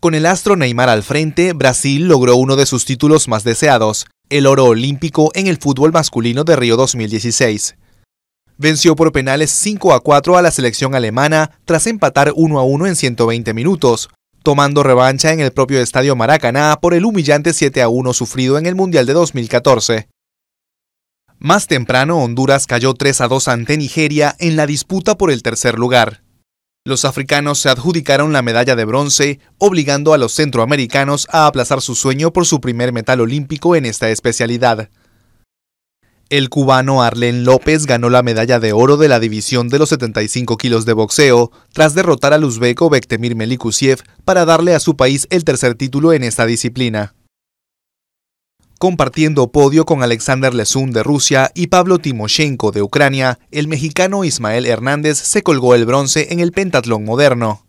Con el astro Neymar al frente, Brasil logró uno de sus títulos más deseados, el oro olímpico en el fútbol masculino de Río 2016. Venció por penales 5 a 4 a la selección alemana tras empatar 1 a 1 en 120 minutos, tomando revancha en el propio estadio Maracaná por el humillante 7 a 1 sufrido en el Mundial de 2014. Más temprano, Honduras cayó 3 a 2 ante Nigeria en la disputa por el tercer lugar. Los africanos se adjudicaron la medalla de bronce, obligando a los centroamericanos a aplazar su sueño por su primer metal olímpico en esta especialidad. El cubano Arlen López ganó la medalla de oro de la división de los 75 kilos de boxeo, tras derrotar al uzbeco Bektemir Melikusiev para darle a su país el tercer título en esta disciplina. Compartiendo podio con Alexander Lesun de Rusia y Pablo Timoshenko de Ucrania, el mexicano Ismael Hernández se colgó el bronce en el pentatlón moderno.